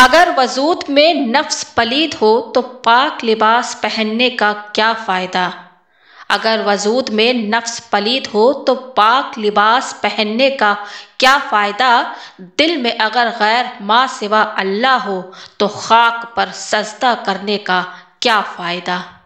अगर वजूद में नफ्स पलीद हो तो पाक लिबास पहनने का क्या फ़ायदा अगर वजूद में नफ्स पलीद हो तो पाक लिबास पहनने का क्या फ़ायदा दिल में अगर गैर माँ सिवा अल्लाह हो तो खाक पर सजदा करने का क्या फ़ायदा